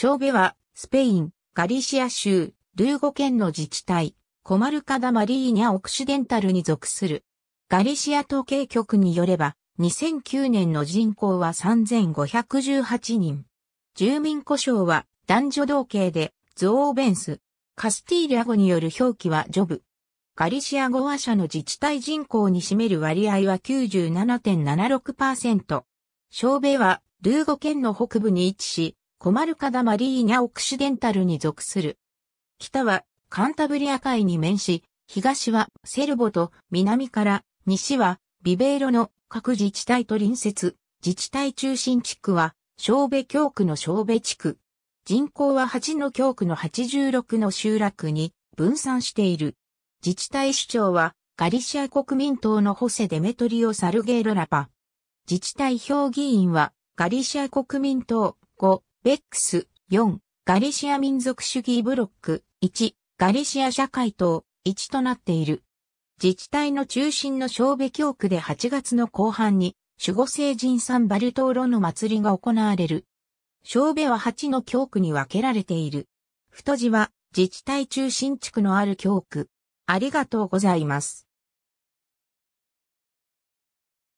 ショーベは、スペイン、ガリシア州、ルーゴ県の自治体、コマルカダ・マリーニャ・オクシデンタルに属する。ガリシア統計局によれば、2009年の人口は3518人。住民故障は男女同型でゾーベンス。カスティーリア語による表記はジョブ。ガリシア語話者の自治体人口に占める割合は97.76%。ショーベはルーゴ県の北部に位置し、コマルカダ・マリーニャ・オクシデンタルに属する。北はカンタブリア海に面し、東はセルボと南から西はビベーロの各自治体と隣接、自治体中心地区は小部教区の小部地区。人口は8の教区の86の集落に分散している。自治体首長はガリシア国民党のホセ・デメトリオ・サルゲーロ・ラパ。自治体評議員はガリシア国民党5 x 4、ガリシア民族主義ブロック1、ガリシア社会等1となっている。自治体の中心の小部教区で8月の後半に、守護聖人サンバルトーロの祭りが行われる。小部は8の教区に分けられている。太字は自治体中心地区のある教区。ありがとうございます。